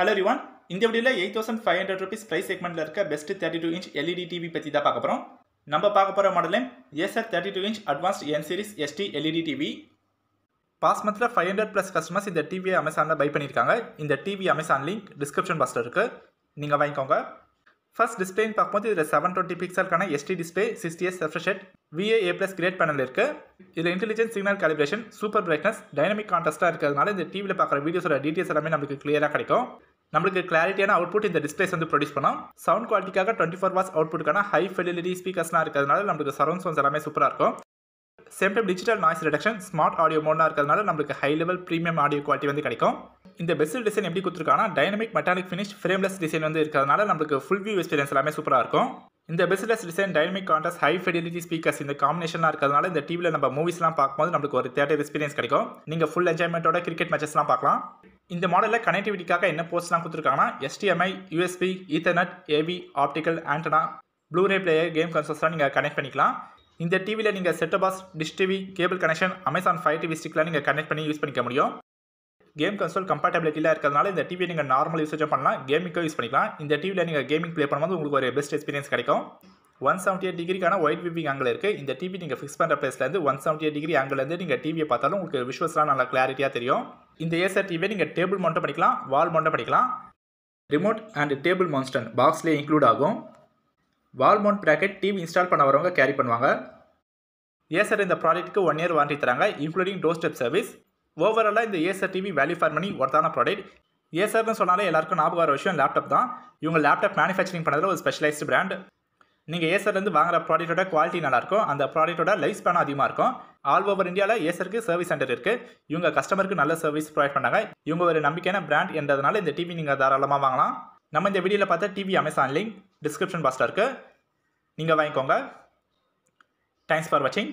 Hi everyone இந்த வீடியோல 8500 ரூபாய் பிரைஸ் செக்மெண்ட்ல இருக்க பெஸ்ட் 32 இன்ச் LED டிவி பத்தி தான் பார்க்கப் போறோம். நம்ம பார்க்கப் போற மாடலே S A 32 inch advanced N series ST LED TV. Boss मतलब 500+ கஸ்டமர்ஸ் இந்த டிவி Amazonல பை பண்ணிருக்காங்க. இந்த டிவி Amazon லிங்க் டிஸ்கிரிப்ஷன் பஸ்டர்க்கு நீங்க வைங்கங்க. ஃபர்ஸ்ட் டிஸ்ப்ளே பார்க்கும்போது இதுல 720 பிக்சல் கரான ST display 60 Hz refresh rate VA+ grade panel இருக்கு. இதுல intelligence signal calculation super brightness dynamic contrast இருக்குிறதுனால இந்த டிவில பார்க்குற வீடியோஸ்ோட டீடெய்ல்ஸ் எல்லாமே நமக்கு கிளியரா கிடைக்கும். நம்மளுக்கு கிளாரிட்டியான அவுட்புட் இந்த டிஸ்பிளேஸ் வந்து ப்ரொடியூஸ் பண்ணோம் சவுண்ட் குவாலிட்டிக்காக டுவெண்ட்டி ஃபோர் வாட்ஸ் அவுட்புட்டுக்கான ஹை ஃபெலிலிட்டி ஸ்பீக்கர்ஸ்லாம் இருக்கிறதுனால நம்மளுக்கு சரௌண்ட் சவுண்ட்ஸ் எல்லாமே சூப்பராக இருக்கும் same time digital noise reduction smart audio மோட்லாம் இருக்கிறதுனால நம்மளுக்கு high level premium audio quality வந்து கிடைக்கும் இந்த பெஸ்ட் டிசைன் எப்படி கொடுத்துருக்காங்கன்னா dynamic metallic finish frameless design வந்து இருக்கிறதுனால நம்மளுக்கு ஃபுல் வியூ எக்ஸ்பீரியன்ஸ் எல்லாமே சூப்பராக இருக்கும் இந்த பெஸ்ட்லெஸ் டிசைன் டைனமிக் காண்டஸ் ஹை ஃபெடிலிட்டி ஸ்பீக்கர்ஸ் இந்த காம்பினேஷனாக இருக்கிறதுனால இந்த டிவியில் நம்ம மூவிஸ்லாம் பார்க்கும்போது நம்மளுக்கு ஒரு தேட்டர் எக்ஸ்பீரியன்ஸ் கிடைக்கும் நீங்கள் ஃபுல் என்ஜாய்மெண்ட்டோட கிரிக்கெட் மேட்சஸ்லாம் பார்க்கலாம் இந்த மாடலில் கனெக்டிவிட்டிக்காக என்ன போர்ட்ஸ்லாம் கொடுத்துருக்காங்கன்னா HDMI USB ethernet AV optical antenna blu ray player game கன்சர்ஸ்லாம் நீங்கள் கனெக்ட் பண்ணிக்கலாம் இந்த டிவியில் நீங்கள் set top box dish TV cable connection Amazon fire TV ஸ்டிக்லாம் நீங்கள் கனெக்ட் பண்ணி யூஸ் பண்ணிக்க முடியும் கேம் கன்சோல் கம்பேட்டபிலிட்டியில் இருக்கிறதுனால இந்த டிவியை நீங்கள் நார்மல் யூசேஜும் பண்ணலாம் கேமிங்க்கும் யூஸ் பண்ணிக்கலாம் இந்த டிவியில் நீங்கள் கேமிங் ப்ளே பண்ணும்போது உங்களுக்கு ஒரு பெஸ்ட் எக்ஸ்பீரியன்ஸ் கிடைக்கும் ஒன் செவன்ட்டி எயிட் டிகிரிக்கான ஒயிட் விவிங் ஆங்கிள் இருக்குது இந்த டிவி நீங்கள் ஃபிக்ஸ் பண்ணுற பிளேஸ்லேருந்து ஒன் செவன்ட்டி எயிட் டிகிரி ஆங்கிலேருந்து நீங்கள் டிவியை பார்த்தாலும் உங்களுக்கு விஷுவல்ஸ்லாம் நல்லா கிளாரிட்டியாக தெரியும் இந்த ஏஎஸ்ஆர்டிவியை நீங்கள் டேபிள் மவுண்டை படிக்கலாம் வால் மவுண்டை படிக்கலாம் ரிமோட் அண்ட் டேபிள் மான்ஸ்டன் பாக்ஸ்லேயே இன்க்ளூட் ஆகும் wall mount bracket TV install பண்ண வரவங்க கேரி பண்ணுவாங்க ஏசர் இந்த ப்ராடக்ட்டுக்கு ஒன் இயர் வாரண்டி தராங்க இன்க்ளூடிங் டோர் ஸ்டெப் சர்வீஸ் ஓவராலாக இந்த Acer TV value for money ஒர்த்தான ப்ராடக்ட் ஏசர்னு சொன்னாலே எல்லாருக்கும் ஞாபகம் வர விஷயம் லேப்டாப் தான் இவங்க லேப்டாப் மேனுஃபேக்சரிங் பண்ணதில் ஒரு ஸ்பெஷலைஸ்டு பிராண்ட் நீங்கள் ஏசர்லேருந்து வாங்குற ப்ராடக்ட்டோட குவாலிட்டி நல்லாயிருக்கும் அந்த ப்ராடக்ட்டோட லைஃப் ஸ்பேனும் அதிகமாக இருக்கும் ஆல் ஓவர் இந்தியாவில் ஏசருக்கு சர்வீஸ் சென்டர் இருக்குது இவங்க கஸ்டமருக்கு நல்ல சர்வீஸ் ப்ரொவைட் பண்ணாங்க இவங்க ஒரு நம்பிக்கையான பிராண்ட் என்றதுனால இந்த டிவி நீங்கள் தாராளமாக வாங்கலாம் நம்ம இந்த வீடியோவில் பார்த்தா டிவி அமேசான் லிங்க் டிஸ்கிரிப்ஷன் பாக்ஸில் இருக்குது நீங்கள் வாங்கிக்கோங்க தேங்க்ஸ் ஃபார் வாட்சிங்